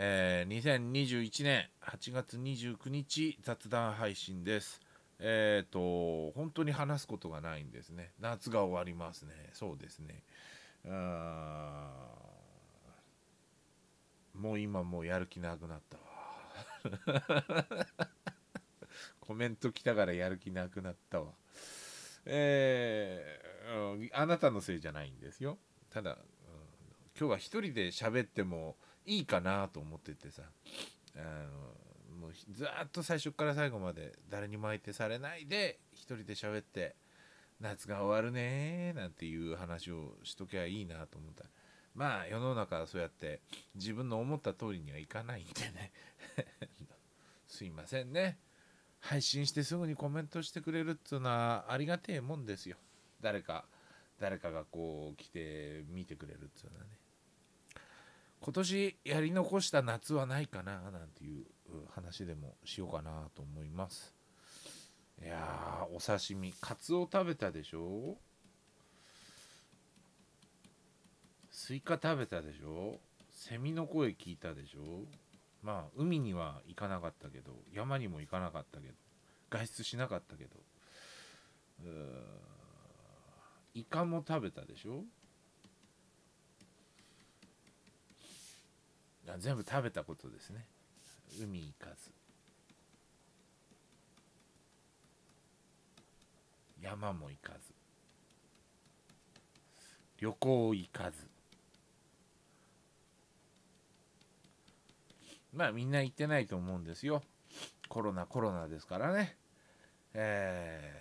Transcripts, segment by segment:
えー、2021年8月29日雑談配信です。えっ、ー、と、本当に話すことがないんですね。夏が終わりますね。そうですね。ん。もう今もうやる気なくなったわ。コメント来たからやる気なくなったわ。えー、あなたのせいじゃないんですよ。ただ、今日は一人で喋ってもいいかなと思っててさあのもうずっと最初から最後まで誰にも相手されないで一人で喋って夏が終わるねなんていう話をしときゃいいなと思ったまあ世の中はそうやって自分の思った通りにはいかないんでね すいませんね配信してすぐにコメントしてくれるっつうのはありがてえもんですよ誰か誰かがこう来て見てくれるっつうのはね今年やり残した夏はないかななんていう話でもしようかなと思いますいやお刺身カツオ食べたでしょスイカ食べたでしょセミの声聞いたでしょまあ海には行かなかったけど山にも行かなかったけど外出しなかったけどうーんイカも食べたでしょ全部食べたことですね海行かず山も行かず旅行行かずまあみんな行ってないと思うんですよコロナコロナですからねえ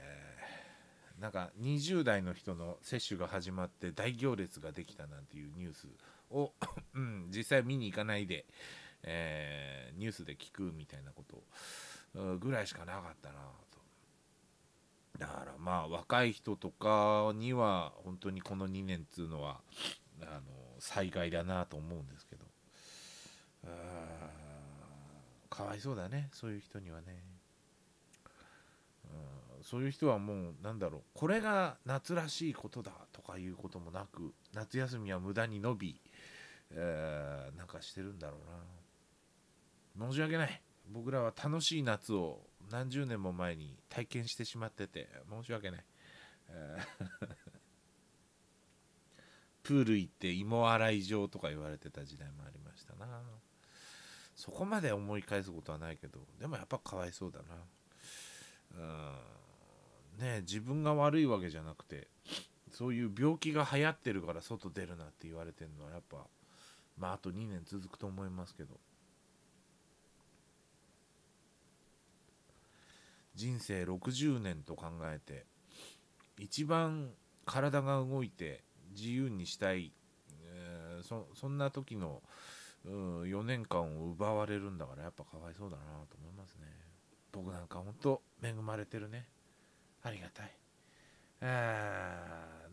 ー、なんか20代の人の接種が始まって大行列ができたなんていうニュースを うん、実際見に行かないで、えー、ニュースで聞くみたいなことぐらいしかなかったなと。だからまあ若い人とかには本当にこの2年っつうのはあの災害だなと思うんですけどかわいそうだねそういう人にはね。そういう人はもうなんだろうこれが夏らしいことだとかいうこともなく夏休みは無駄に伸び、えー、なんかしてるんだろうな申し訳ない僕らは楽しい夏を何十年も前に体験してしまってて申し訳ない、えー プール行って芋洗い場とか言われてた時代もありましたなそこまで思い返すことはないけどでもやっぱかわいそうだなうんね自分が悪いわけじゃなくてそういう病気が流行ってるから外出るなって言われてるのはやっぱまああと2年続くと思いますけど人生60年と考えて一番体が動いて自由にしたい、えー、そそんな時の4年間を奪われるんだからやっぱかわいそうだなと思いますね僕なんかほんと恵まれてるねありがたい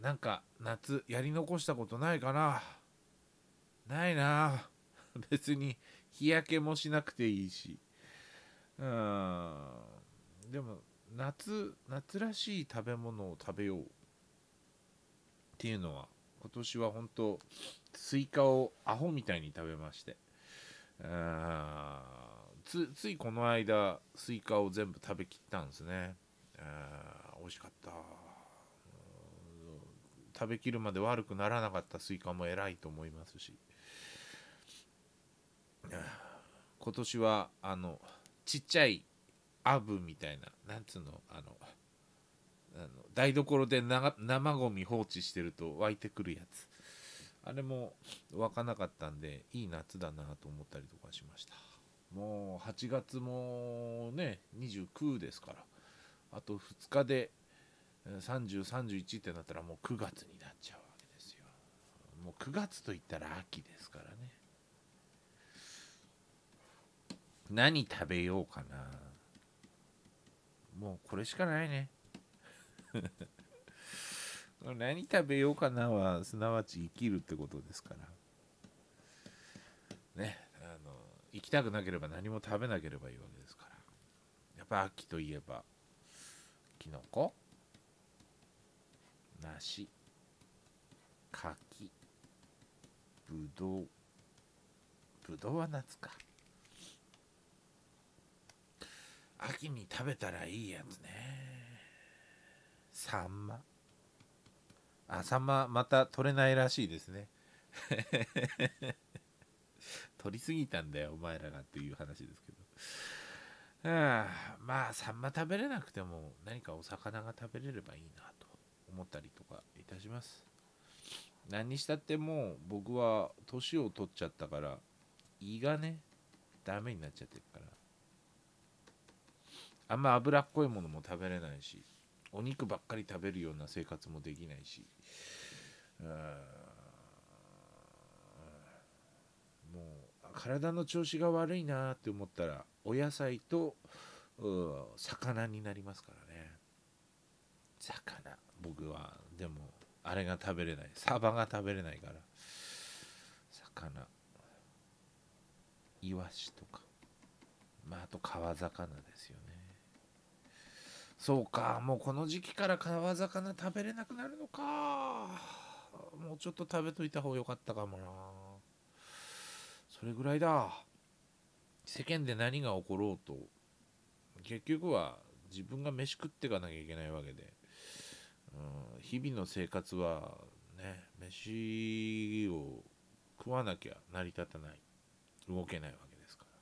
なんか夏やり残したことないかなないな 別に日焼けもしなくていいしうんでも夏夏らしい食べ物を食べようっていうのは今年は本当スイカをアホみたいに食べましてつついこの間スイカを全部食べきったんですね美味しかった食べきるまで悪くならなかったスイカも偉いと思いますし今年はあのちっちゃいアブみたいななんつうのあのあの台所で生ごみ放置してると湧いてくるやつあれも湧かなかったんでいい夏だなと思ったりとかしましたもう8月もね29ですからあと2日で3031ってなったらもう9月になっちゃうわけですよもう9月といったら秋ですからね何食べようかなもうこれしかないね 何食べようかなはすなわち生きるってことですからねあの行きたくなければ何も食べなければいいわけですからやっぱ秋といえばキノコ梨柿ぶどうぶどうは夏か秋に食べたらいいやつねサンマあサンマまた取れないらしいですね 取りすぎたんだよお前らがっていう話ですけどうん、まあサンマ食べれなくても何かお魚が食べれればいいなと思ったりとかいたします何にしたってもう僕は年を取っちゃったから胃がねダメになっちゃってるからあんま脂っこいものも食べれないしお肉ばっかり食べるような生活もできないしうんもう体の調子が悪いなって思ったらお野菜と魚になりますからね魚僕はでもあれが食べれないサバが食べれないから魚イワシとかまああと川魚ですよねそうかもうこの時期から川魚食べれなくなるのかもうちょっと食べといた方が良かったかもなそれぐらいだ世間で何が起ころうと結局は自分が飯食っていかなきゃいけないわけで、うん、日々の生活はね飯を食わなきゃ成り立たない動けないわけですから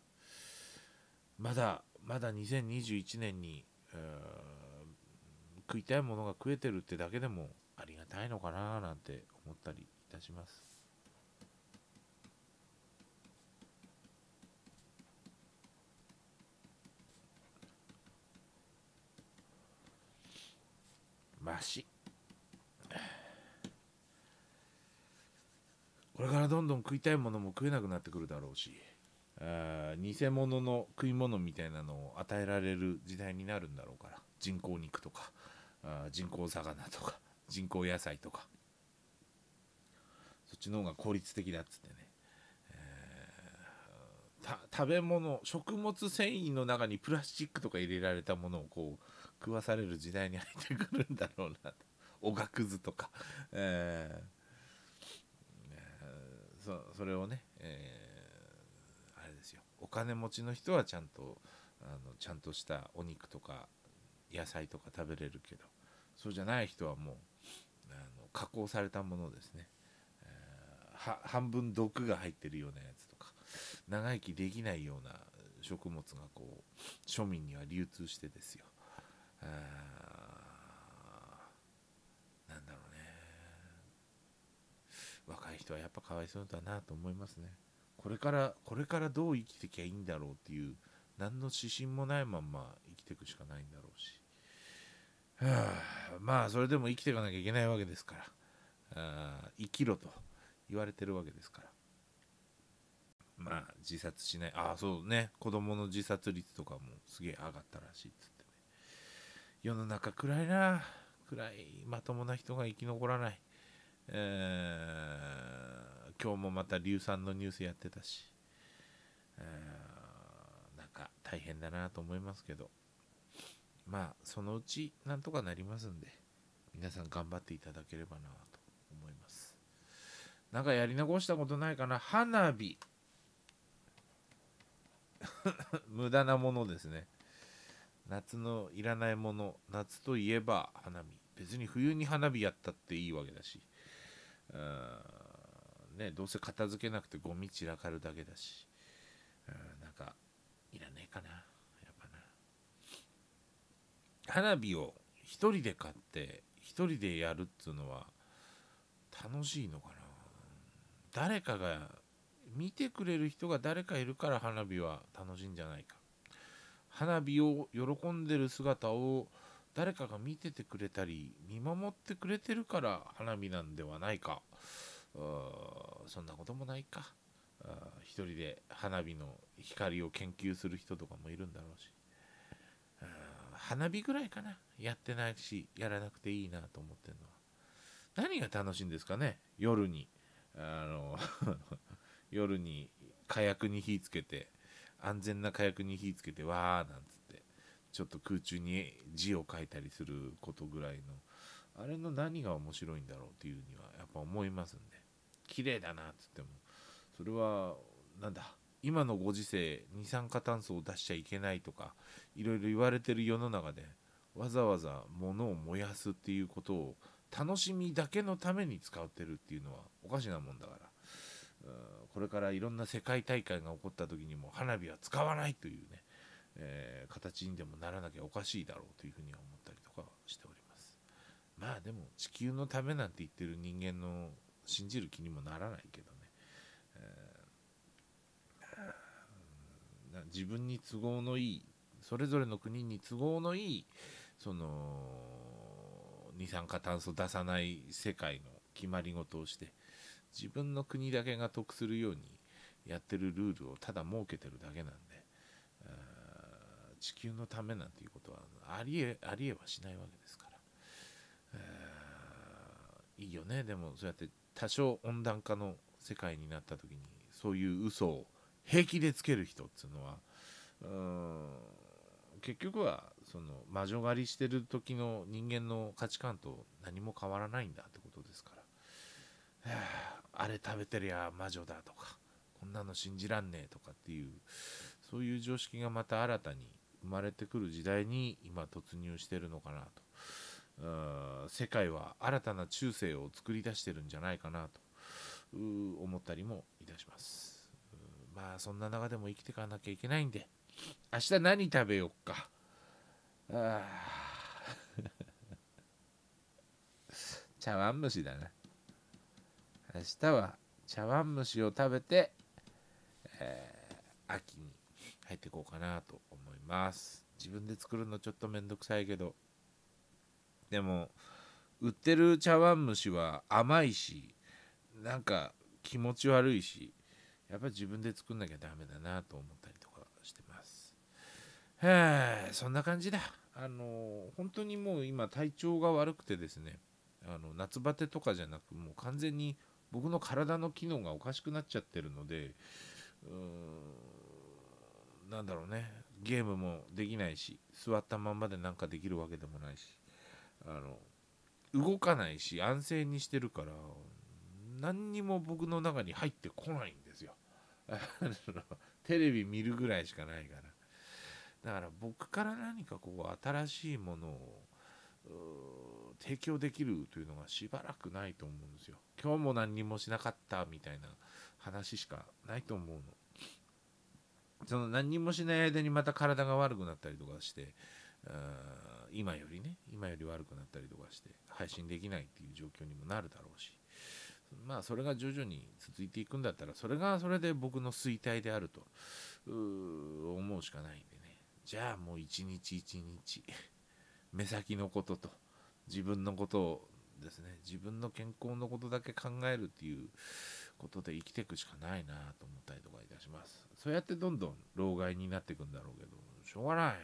まだまだ2021年に、うん、食いたいものが食えてるってだけでもありがたいのかななんて思ったりいたしますこれからどんどん食いたいものも食えなくなってくるだろうしあ偽物の食い物みたいなのを与えられる時代になるんだろうから人工肉とかあ人工魚とか人工野菜とかそっちの方が効率的だっつってね、食べ物食物繊維の中にプラスチックとか入れられたものをこう食わされる時代に入ってくるんだろうなとおがくずとか、えー、そそれをね、えー、あれですよお金持ちの人はちゃんとあのちゃんとしたお肉とか野菜とか食べれるけどそうじゃない人はもうあの加工されたものですね、えー、半分毒が入ってるようなやつとか長生きできないような食物がこう庶民には流通してですよなんだろうね若い人はやっぱかわいそうだなと思いますねこれからこれからどう生きてきゃいいんだろうっていう何の指針もないまんま生きていくしかないんだろうし、はあ、まあそれでも生きていかなきゃいけないわけですからあ生きろと言われてるわけですからまあ自殺しないああそうね子供の自殺率とかもすげえ上がったらしいっつって世の中暗いな暗いまともな人が生き残らない、えー、今日もまた硫酸のニュースやってたし、えー、なんか大変だなと思いますけどまあそのうちなんとかなりますんで皆さん頑張っていただければなと思いますなんかやり残したことないかな花火 無駄なものですね夏のいらないもの夏といえば花見別に冬に花火やったっていいわけだしうんねどうせ片付けなくてゴミ散らかるだけだしうんなんかいらねえかなやっぱな花火を一人で買って一人でやるっつうのは楽しいのかな誰かが見てくれる人が誰かいるから花火は楽しいんじゃないか花火を喜んでる姿を誰かが見ててくれたり見守ってくれてるから花火なんではないかそんなこともないか一人で花火の光を研究する人とかもいるんだろうし花火ぐらいかなやってないしやらなくていいなと思ってるのは何が楽しいんですかね夜にあの 夜に火薬に火つけて安全な火薬に火つけてわーなんつってちょっと空中に字を書いたりすることぐらいのあれの何が面白いんだろうっていうにはやっぱ思いますんで綺麗だなっつってもそれはなんだ今のご時世二酸化炭素を出しちゃいけないとかいろいろ言われてる世の中でわざわざ物を燃やすっていうことを楽しみだけのために使ってるっていうのはおかしなもんだからこれからいろんな世界大会が起こった時にも花火は使わないというね、えー、形にでもならなきゃおかしいだろうというふうには思ったりとかしておりますまあでも地球のためなんて言ってる人間の信じる気にもならないけどね、えー、自分に都合のいいそれぞれの国に都合のいいその二酸化炭素出さない世界の決まり事をして自分の国だけが得するようにやってるルールをただ設けてるだけなんで、地球のためなんていうことはありえありえはしないわけですから、いいよねでもそうやって多少温暖化の世界になった時にそういう嘘を平気でつける人っていうのはうん結局はその魔女狩りしてる時の人間の価値観と何も変わらないんだってことですかあれ食べてりゃ魔女だとかこんなの信じらんねえとかっていうそういう常識がまた新たに生まれてくる時代に今突入してるのかなと世界は新たな中世を作り出してるんじゃないかなと思ったりもいたしますまあそんな中でも生きていかなきゃいけないんで明日何食べよっかあ 茶碗蒸しだな明日は茶碗蒸しを食べて、えー、秋に入っていこうかなと思います自分で作るのちょっとめんどくさいけどでも売ってる茶碗蒸しは甘いしなんか気持ち悪いしやっぱり自分で作んなきゃダメだなと思ったりとかしてますへえそんな感じだあの本当にもう今体調が悪くてですねあの夏バテとかじゃなくもう完全に僕の体の機能がおかしくなっちゃってるのでうーんなんだろうねゲームもできないし座ったまんまでなんかできるわけでもないしあの動かないし安静にしてるから何にも僕の中に入ってこないんですよ テレビ見るぐらいしかないからだから僕から何かこう新しいものを提供できるというのがしばらくないと思うんですよ。今日も何にもしなかったみたいな話しかないと思うの。その何にもしない間にまた体が悪くなったりとかして、今よりね、今より悪くなったりとかして、配信できないっていう状況にもなるだろうし、まあそれが徐々に続いていくんだったら、それがそれで僕の衰退であると思うしかないんでね。じゃあもう一日一日、目先のことと、自分のことをですね自分の健康のことだけ考えるっていうことで生きていくしかないなと思ったりとかいたしますそうやってどんどん老害になっていくんだろうけどしょうがない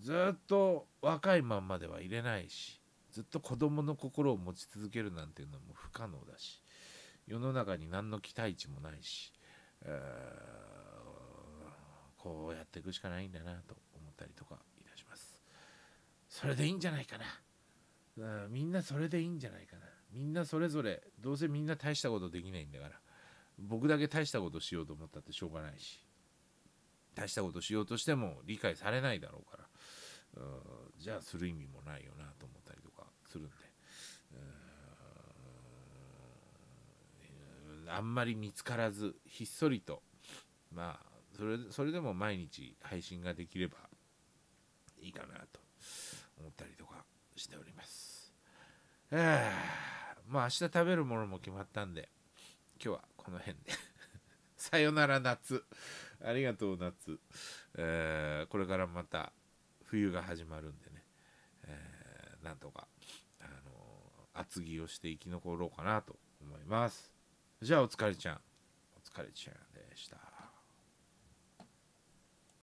ずっと若いまんまではいれないしずっと子供の心を持ち続けるなんていうのも不可能だし世の中に何の期待値もないし、えー、こうやっていくしかないんだなと思ったりとかいたしますそれでいいんじゃないかなうん、みんなそれでいいんじゃないかなみんなそれぞれどうせみんな大したことできないんだから僕だけ大したことしようと思ったってしょうがないし大したことしようとしても理解されないだろうから、うん、じゃあする意味もないよなと思ったりとかするんで、ん、あんまり見つからずひっそりとまあそれそれでも毎日配信ができればいいかなと思ったりしております。えー、まあ明日食べるものも決まったんで、今日はこの辺で。さよなら夏。ありがとう夏。えー、これからまた冬が始まるんでね、えー、なんとか、あのー、厚着をして生き残ろうかなと思います。じゃあお疲れちゃん。お疲れちゃんでした。